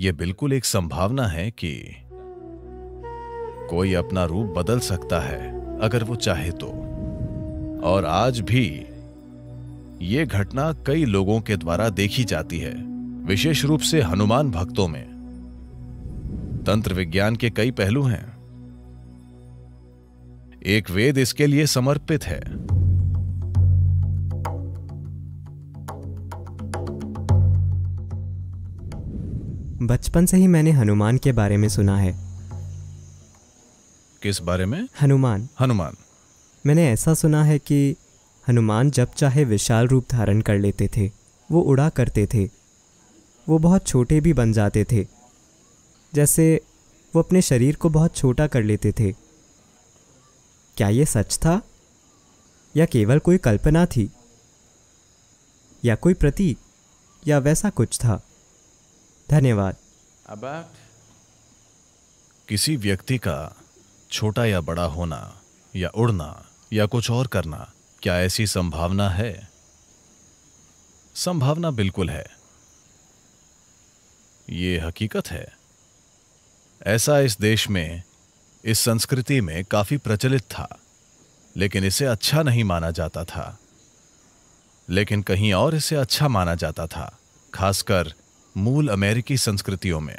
यह बिल्कुल एक संभावना है कि कोई अपना रूप बदल सकता है अगर वो चाहे तो और आज भी ये घटना कई लोगों के द्वारा देखी जाती है विशेष रूप से हनुमान भक्तों में तंत्र विज्ञान के कई पहलू हैं एक वेद इसके लिए समर्पित है बचपन से ही मैंने हनुमान के बारे में सुना है किस बारे में हनुमान हनुमान मैंने ऐसा सुना है कि हनुमान जब चाहे विशाल रूप धारण कर लेते थे वो उड़ा करते थे वो बहुत छोटे भी बन जाते थे जैसे वो अपने शरीर को बहुत छोटा कर लेते थे क्या ये सच था या केवल कोई कल्पना थी या कोई प्रतीक या वैसा कुछ था धन्यवाद किसी व्यक्ति का छोटा या बड़ा होना या उड़ना या कुछ और करना क्या ऐसी संभावना है संभावना बिल्कुल है ये हकीकत है ऐसा इस देश में इस संस्कृति में काफी प्रचलित था लेकिन इसे अच्छा नहीं माना जाता था लेकिन कहीं और इसे अच्छा माना जाता था खासकर मूल अमेरिकी संस्कृतियों में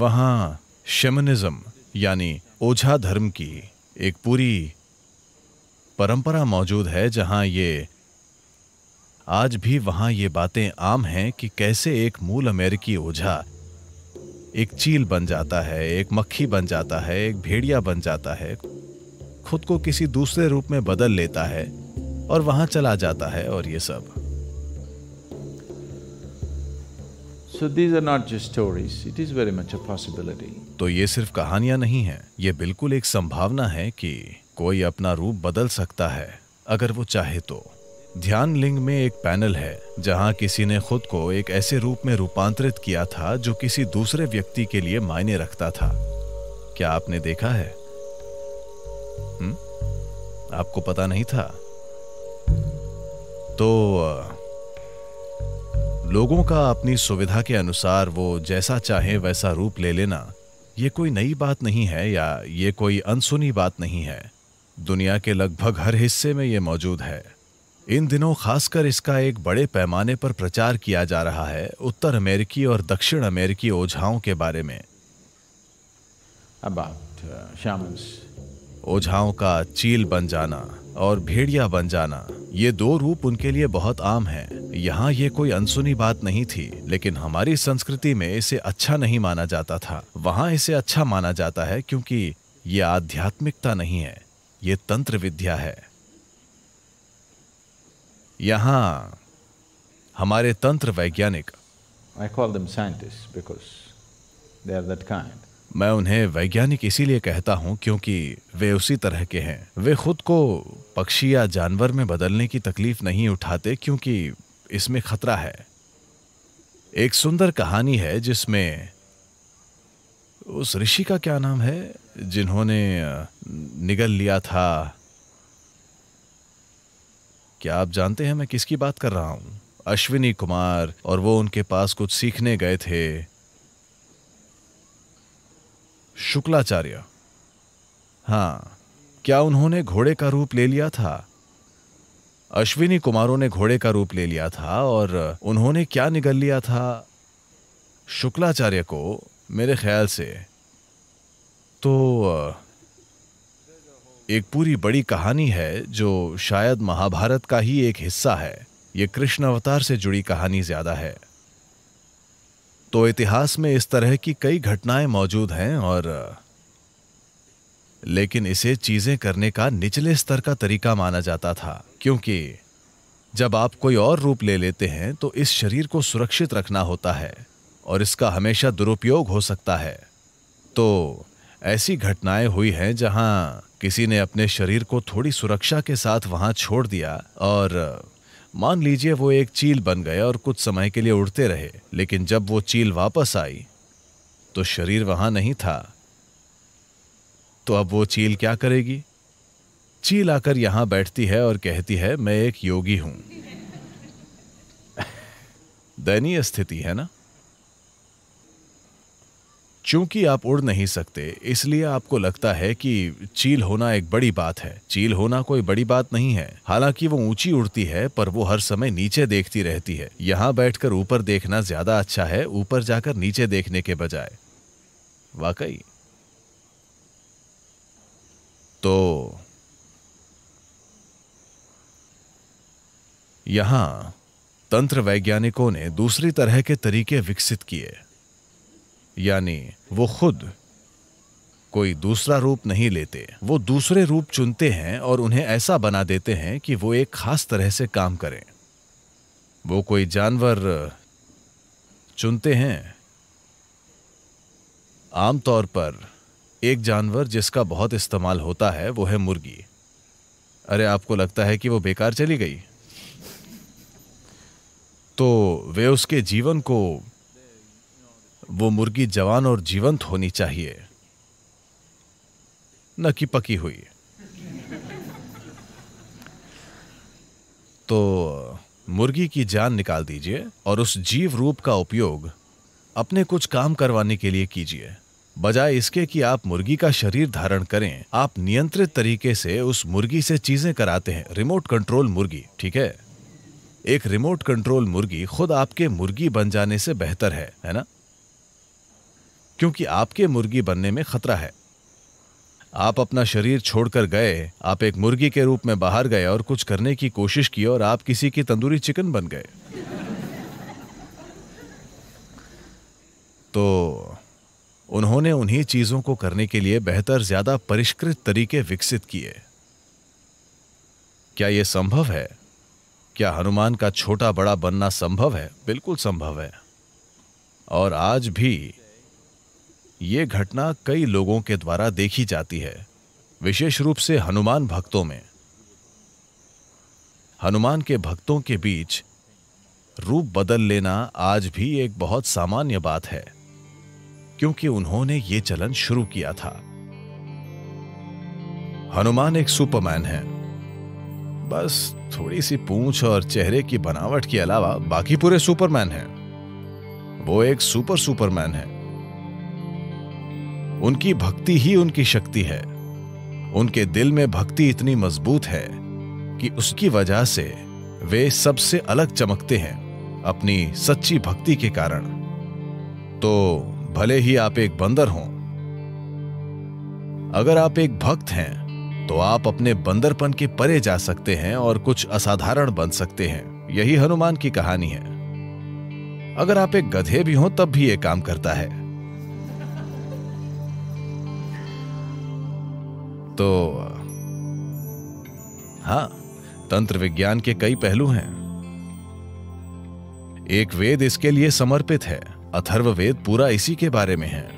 वहां शेमनिज्म यानी ओझा धर्म की एक पूरी परंपरा मौजूद है जहां ये आज भी वहां ये बातें आम हैं कि कैसे एक मूल अमेरिकी ओझा एक चील बन जाता है एक मक्खी बन जाता है एक भेड़िया बन जाता है खुद को किसी दूसरे रूप में बदल लेता है और वहां चला जाता है और ये सब So these are not just stories, it is very much a possibility. तो ये सिर्फ कहानियां नहीं हैं, ये बिल्कुल एक संभावना है कि कोई अपना रूप बदल सकता है अगर वो चाहे तो ध्यान लिंग में एक पैनल है जहाँ किसी ने खुद को एक ऐसे रूप में रूपांतरित किया था जो किसी दूसरे व्यक्ति के लिए मायने रखता था क्या आपने देखा है हुँ? हम्म? आपको पता नहीं था तो लोगों का अपनी सुविधा के अनुसार वो जैसा चाहे वैसा रूप ले लेना ये कोई नई बात नहीं है या ये कोई अनसुनी बात नहीं है दुनिया के लगभग हर हिस्से में ये मौजूद है इन दिनों खासकर इसका एक बड़े पैमाने पर प्रचार किया जा रहा है उत्तर अमेरिकी और दक्षिण अमेरिकी ओझाओं के बारे में अबाउट ओझाओं का चील बन जाना और भेड़िया बन जाना ये दो रूप उनके लिए बहुत आम है यहाँ ये कोई अनसुनी बात नहीं थी लेकिन हमारी संस्कृति में इसे अच्छा नहीं माना जाता था वहाँ इसे अच्छा माना जाता है क्योंकि ये आध्यात्मिकता नहीं है ये तंत्र विद्या है यहाँ हमारे तंत्र वैज्ञानिक I call them scientist because they are that kind मैं उन्हें वैज्ञानिक इसीलिए कहता हूं क्योंकि वे उसी तरह के हैं वे खुद को पक्षी या जानवर में बदलने की तकलीफ नहीं उठाते क्योंकि इसमें खतरा है एक सुंदर कहानी है जिसमें उस ऋषि का क्या नाम है जिन्होंने निगल लिया था क्या आप जानते हैं मैं किसकी बात कर रहा हूं अश्विनी कुमार और वो उनके पास कुछ सीखने गए थे शुक्लाचार्य हाँ क्या उन्होंने घोड़े का रूप ले लिया था अश्विनी कुमारों ने घोड़े का रूप ले लिया था और उन्होंने क्या निगल लिया था शुक्लाचार्य को मेरे ख्याल से तो एक पूरी बड़ी कहानी है जो शायद महाभारत का ही एक हिस्सा है ये कृष्ण अवतार से जुड़ी कहानी ज्यादा है तो इतिहास में इस तरह की कई घटनाएं मौजूद हैं और लेकिन इसे चीजें करने का निचले स्तर का तरीका माना जाता था क्योंकि जब आप कोई और रूप ले लेते हैं तो इस शरीर को सुरक्षित रखना होता है और इसका हमेशा दुरुपयोग हो सकता है तो ऐसी घटनाएं हुई हैं जहां किसी ने अपने शरीर को थोड़ी सुरक्षा के साथ वहां छोड़ दिया और मान लीजिए वो एक चील बन गए और कुछ समय के लिए उड़ते रहे लेकिन जब वो चील वापस आई तो शरीर वहां नहीं था तो अब वो चील क्या करेगी चील आकर यहां बैठती है और कहती है मैं एक योगी हूं दयनीय स्थिति है ना चूंकि आप उड़ नहीं सकते इसलिए आपको लगता है कि चील होना एक बड़ी बात है चील होना कोई बड़ी बात नहीं है हालांकि वो ऊंची उड़ती है पर वो हर समय नीचे देखती रहती है यहाँ बैठकर ऊपर देखना ज्यादा अच्छा है ऊपर जाकर नीचे देखने के बजाय वाकई तो यहां तंत्र वैज्ञानिकों ने दूसरी तरह के तरीके विकसित किए यानी वो खुद कोई दूसरा रूप नहीं लेते वो दूसरे रूप चुनते हैं और उन्हें ऐसा बना देते हैं कि वो एक खास तरह से काम करें वो कोई जानवर चुनते हैं आमतौर पर एक जानवर जिसका बहुत इस्तेमाल होता है वो है मुर्गी अरे आपको लगता है कि वो बेकार चली गई तो वे उसके जीवन को वो मुर्गी जवान और जीवंत होनी चाहिए न कि पकी हुई तो मुर्गी की जान निकाल दीजिए और उस जीव रूप का उपयोग अपने कुछ काम करवाने के लिए कीजिए बजाय इसके कि आप मुर्गी का शरीर धारण करें आप नियंत्रित तरीके से उस मुर्गी से चीजें कराते हैं रिमोट कंट्रोल मुर्गी ठीक है एक रिमोट कंट्रोल मुर्गी खुद आपके मुर्गी बन जाने से बेहतर है है ना क्योंकि आपके मुर्गी बनने में खतरा है आप अपना शरीर छोड़कर गए आप एक मुर्गी के रूप में बाहर गए और कुछ करने की कोशिश की और आप किसी की तंदूरी चिकन बन गए तो उन्होंने उन्हीं चीजों को करने के लिए बेहतर ज्यादा परिष्कृत तरीके विकसित किए क्या यह संभव है क्या हनुमान का छोटा बड़ा बनना संभव है बिल्कुल संभव है और आज भी ये घटना कई लोगों के द्वारा देखी जाती है विशेष रूप से हनुमान भक्तों में हनुमान के भक्तों के बीच रूप बदल लेना आज भी एक बहुत सामान्य बात है क्योंकि उन्होंने ये चलन शुरू किया था हनुमान एक सुपरमैन है बस थोड़ी सी पूंछ और चेहरे की बनावट के अलावा बाकी पूरे सुपरमैन हैं। वो एक सुपर सुपरमैन है उनकी भक्ति ही उनकी शक्ति है उनके दिल में भक्ति इतनी मजबूत है कि उसकी वजह से वे सबसे अलग चमकते हैं अपनी सच्ची भक्ति के कारण तो भले ही आप एक बंदर हों अगर आप एक भक्त हैं तो आप अपने बंदरपन के परे जा सकते हैं और कुछ असाधारण बन सकते हैं यही हनुमान की कहानी है अगर आप एक गधे भी हो तब भी ये काम करता है तो हा तंत्र विज्ञान के कई पहलू हैं एक वेद इसके लिए समर्पित है अथर्व वेद पूरा इसी के बारे में है